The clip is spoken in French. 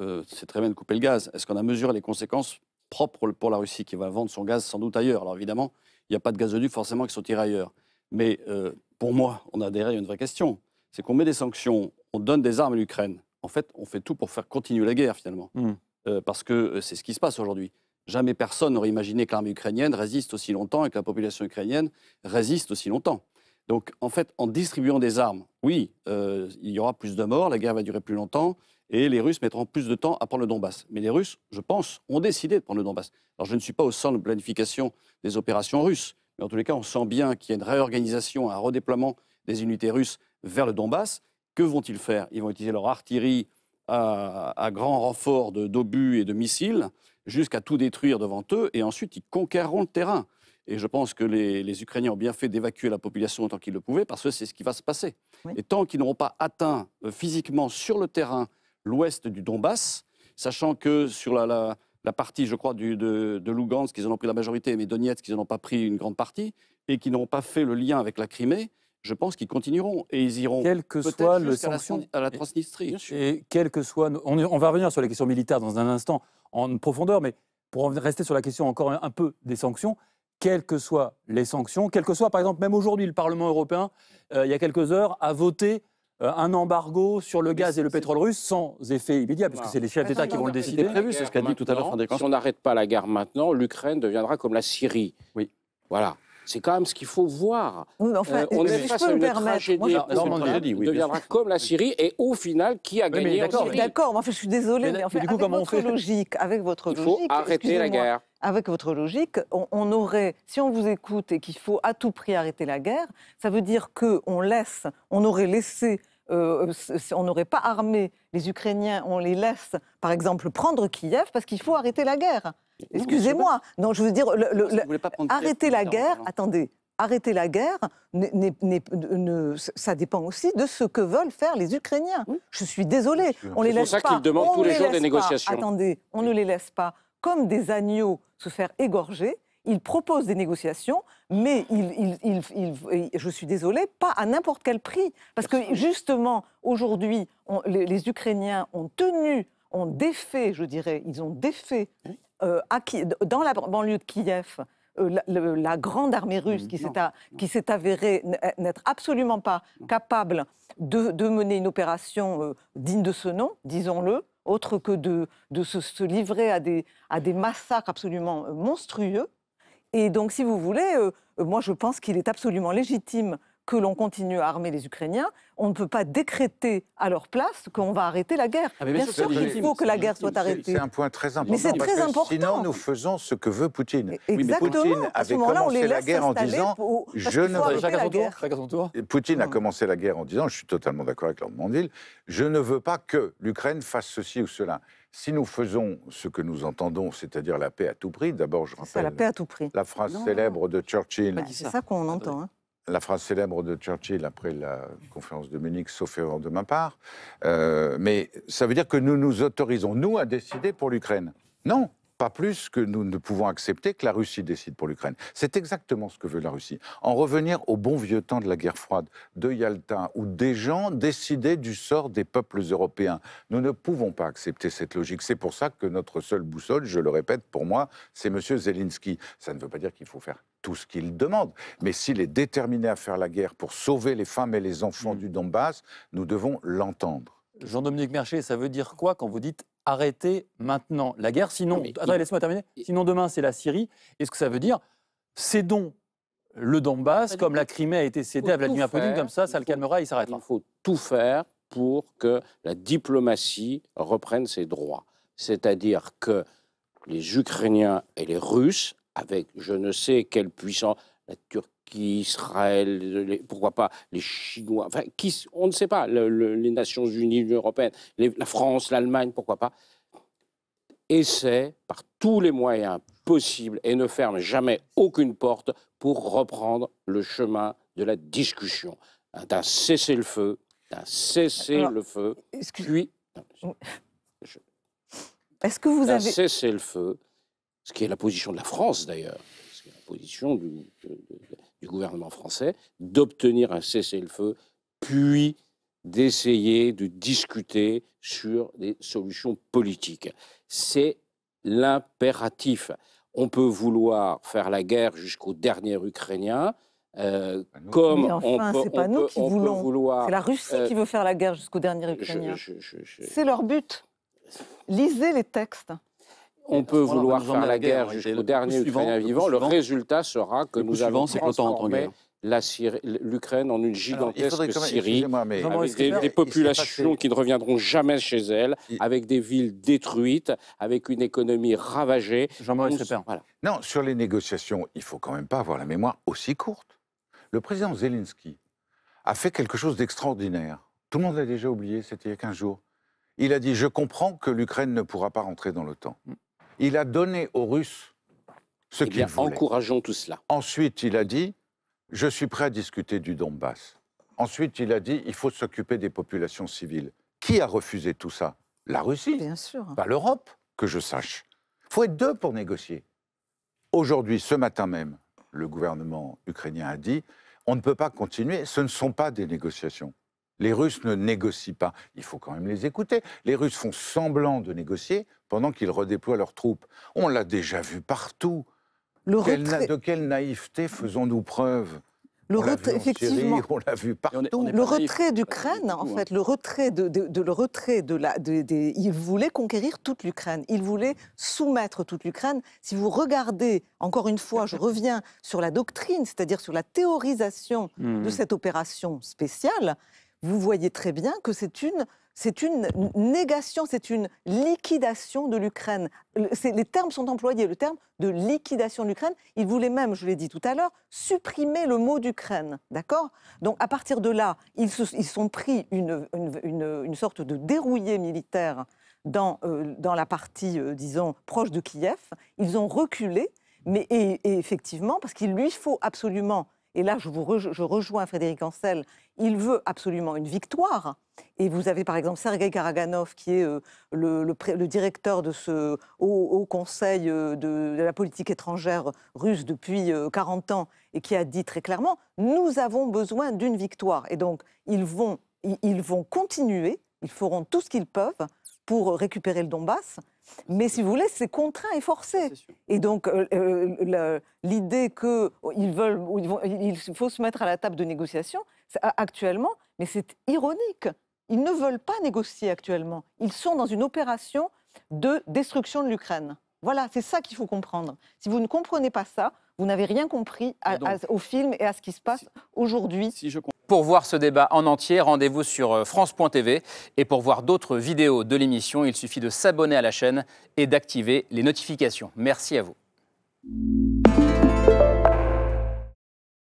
Euh, c'est très bien de couper le gaz. Est-ce qu'on a mesuré les conséquences propres pour la Russie qui va vendre son gaz sans doute ailleurs Alors évidemment, il n'y a pas de gazoduc forcément qui sortira ailleurs. Mais euh, pour moi, on a à une vraie question. C'est qu'on met des sanctions, on donne des armes à l'Ukraine. En fait, on fait tout pour faire continuer la guerre finalement. Mmh. Euh, parce que c'est ce qui se passe aujourd'hui. Jamais personne n'aurait imaginé que l'armée ukrainienne résiste aussi longtemps et que la population ukrainienne résiste aussi longtemps. Donc, en fait, en distribuant des armes, oui, il y aura plus de morts, la guerre va durer plus longtemps, et les Russes mettront plus de temps à prendre le Donbass. Mais les Russes, je pense, ont décidé de prendre le Donbass. Alors je ne suis pas au centre de planification des opérations russes, mais en tous les cas, on sent bien qu'il y a une réorganisation, un redéploiement des unités russes vers le Donbass. Que vont-ils faire Ils vont utiliser leur artillerie à, grand renfort d'obus et de missiles jusqu'à tout détruire devant eux, et ensuite ils conquerront le terrain. Et je pense que les, Ukrainiens ont bien fait d'évacuer la population autant qu'ils le pouvaient, parce que c'est ce qui va se passer. Et tant qu'ils n'auront pas atteint euh, physiquement sur le terrain l'ouest du Donbass, sachant que sur la, partie, je crois, de, de, Lugansk, ils en ont pris la majorité, mais Donetsk, ils n'en ont pas pris une grande partie, et qui n'ont pas fait le lien avec la Crimée, je pense qu'ils continueront et ils iront quel que soit sanction à la, Transnistrie. Et, et que soit, on, va revenir sur la question militaire dans un instant en profondeur, mais pour rester sur la question encore un, peu des sanctions, quelles que soient les sanctions, quelles que soient, par exemple, même aujourd'hui, le Parlement européen, euh, il y a quelques heures, a voté euh, un embargo sur le gaz et le pétrole russe sans effet immédiat, puisque c'est les chefs d'État qui vont le décider. C'est prévu, c'est ce qu'a dit tout à l'heure Si on n'arrête pas la guerre maintenant, l'Ukraine deviendra comme la Syrie. Oui. Voilà. C'est quand même ce qu'il faut voir. Euh, on est face à une tragédie déjà dit, oui, deviendra comme la Syrie et au final, qui a gagné D'accord, fait, je suis désolé, mais, en fait, avec votre logique, avec votre Il faut arrêter la guerre. Avec votre logique, on aurait, si on vous écoute et qu'il faut à tout prix arrêter la guerre, ça veut dire que on laisse, on aurait laissé euh, on n'aurait pas armé les Ukrainiens, on les laisse, par exemple, prendre Kiev parce qu'il faut arrêter la guerre. Excusez-moi. Non, je veux dire, arrêter la guerre, attendez, arrêter la guerre, ça dépend aussi de ce que veulent faire les Ukrainiens. Je suis désolée, on les laisse C'est pour ça qu'ils demandent tous les, jours des négociations. Attendez, on ne les laisse pas comme des agneaux se faire égorger il propose des négociations, mais je suis désolé, pas à n'importe quel prix. Parce que justement, aujourd'hui, les, Ukrainiens ont tenu, ont défait, je dirais, ils ont défait euh, dans la banlieue de Kiev. Euh, la, grande armée russe qui s'est avérée n'être absolument pas capable de, mener une opération euh, digne de ce nom, disons-le, autre que de, se, livrer à des massacres absolument monstrueux, et donc, si vous voulez, euh, euh, moi, je pense qu'il est absolument légitime que l'on continue à armer les Ukrainiens, on ne peut pas décréter à leur place qu'on va arrêter la guerre. Ah, bien, sûr, qu'il faut que la guerre soit arrêtée. C'est un point très important. Mais c'est très important. Sinon, nous faisons ce que veut Poutine. Exactement. Mais Poutine avait commencé la guerre en disant Je Poutine a mm. commencé la guerre en disant Je suis totalement d'accord avec Lord je ne veux pas que l'Ukraine fasse ceci ou cela. Si nous faisons ce que nous entendons, c'est-à-dire la paix à tout prix, d'abord je rappelle la, paix à tout la phrase célèbre de Churchill. c'est qu'on entend. Hein. La phrase célèbre de Churchill après la conférence de Munich, sauf erreur de ma part. Euh, mais ça veut dire que nous nous autorisons, nous, à décider pour l'Ukraine. Non, pas plus que nous ne pouvons accepter que la Russie décide pour l'Ukraine. C'est exactement ce que veut la Russie. En revenir au bon vieux temps de la guerre froide, de Yalta, où des gens décidaient du sort des peuples européens. Nous ne pouvons pas accepter cette logique. C'est pour ça que notre seule boussole, je le répète, pour moi, c'est M. Zelensky. Ça ne veut pas dire qu'il faut faire tout ce qu'il demande. Mais s'il est déterminé à faire la guerre pour sauver les femmes et les enfants mm. du Donbass, nous devons l'entendre. Jean-Dominique Mercher, ça veut dire quoi quand vous dites arrêter maintenant la guerre. Sinon, laisse-moi terminer. Sinon, demain, c'est la Syrie. Et ce que ça veut dire c'est cédons le Donbass, comme la Crimée a été cédée à Vladimir Poutine, comme ça, ça le calmera et il s'arrêtera. Il faut tout faire pour que la diplomatie reprenne ses droits. C'est-à-dire que les Ukrainiens et les Russes, avec je ne sais quel puissant... la Turquie, Israël, pourquoi pas les Chinois, enfin, qui, on ne sait pas, les Nations Unies, l'Union Européenne, la France, l'Allemagne, pourquoi pas, essaient par tous les moyens possibles et ne ferment jamais aucune porte pour reprendre le chemin de la discussion, d'un cessez-le-feu, d'un cessez-le-feu, puis... Est-ce que vous avez... cessez-le-feu, ce qui est la position de la France d'ailleurs, la position du, du gouvernement français d'obtenir un cessez-le-feu, puis d'essayer de discuter sur des solutions politiques. C'est l'impératif. On peut vouloir faire la guerre jusqu'au dernier Ukrainien, euh, comme enfin, on, peut, pas nous qui vouloir. C'est la Russie euh, qui veut faire la guerre jusqu'au dernier Ukrainien. c'est leur but. Lisez les textes on peut vouloir faire la guerre, jusqu'au dernier Ukrainien vivant. Le, résultat sera que nous avons transformer l'Ukraine en une gigantesque Syrie, avec des, populations qui ne reviendront jamais chez elles, avec des villes détruites, avec une économie ravagée. jean Non, sur les négociations, il faut quand même pas avoir la mémoire aussi courte. Le président Zelensky a fait quelque chose d'extraordinaire. Tout le monde l'a déjà oublié, c'était il y a 15 jours. Il a dit, je comprends que l'Ukraine ne pourra pas rentrer dans l'OTAN. Mm. Il a donné aux Russes ce eh qu'il voulait. Encourageons tout cela. Ensuite, il a dit Je suis prêt à discuter du Donbass. Ensuite, il a dit Il faut s'occuper des populations civiles. Qui a refusé tout ça La Russie. Bien sûr. Pas l'Europe, que je sache. Il faut être deux pour négocier. Aujourd'hui, ce matin même, le gouvernement ukrainien a dit on ne peut pas continuer, ce ne sont pas des négociations. Les Russes ne négocient pas. Il faut quand même les écouter. Les Russes font semblant de négocier pendant qu'ils redéploient leurs troupes. On l'a déjà vu partout. de quelle naïveté faisons-nous preuve le retrait, effectivement, on l'a vu partout. le retrait d'Ukraine, en fait, hein. le retrait de, le retrait de la, de, il voulait conquérir toute l'Ukraine. Il voulait soumettre toute l'Ukraine. Si vous regardez, encore une fois, je reviens sur la doctrine, c'est-à-dire sur la théorisation hmm. de cette opération spéciale, vous voyez très bien que c'est une c'est une négation, c'est une liquidation de l'Ukraine. Les termes sont employés, le terme de liquidation de l'Ukraine. Ils voulaient même, je l'ai dit tout à l'heure, supprimer le mot d'Ukraine. D'accord Donc à partir de là, ils, se, ils sont pris une, sorte de dérouillé militaire dans, euh, dans la partie, euh, disons, proche de Kiev. Ils ont reculé, mais et effectivement, parce qu'il lui faut absolument et là, je, rejoins Frédéric Ancel. Il veut absolument une victoire. Et vous avez par exemple Sergei Karaganov, qui est euh, le, directeur de ce haut, conseil euh, de, la politique étrangère russe depuis 40 euh, ans, et qui a dit très clairement, nous avons besoin d'une victoire. Et donc, ils vont continuer, ils feront tout ce qu'ils peuvent pour récupérer le Donbass. Mais si vous voulez, c'est contraint et forcé. Et donc, euh, euh, l'idée qu'ils euh, veulent, ils vont, il faut se mettre à la table de négociation, actuellement, mais c'est ironique. Ils ne veulent pas négocier actuellement. Ils sont dans une opération de destruction de l'Ukraine. Voilà, c'est ça qu'il faut comprendre. Si vous ne comprenez pas ça, vous n'avez rien compris au film et à ce qui se passe aujourd'hui pour voir ce débat en entier, rendez-vous sur euh, France.tv. Et pour voir d'autres vidéos de l'émission, il suffit de s'abonner à la chaîne et d'activer les notifications. Merci à vous.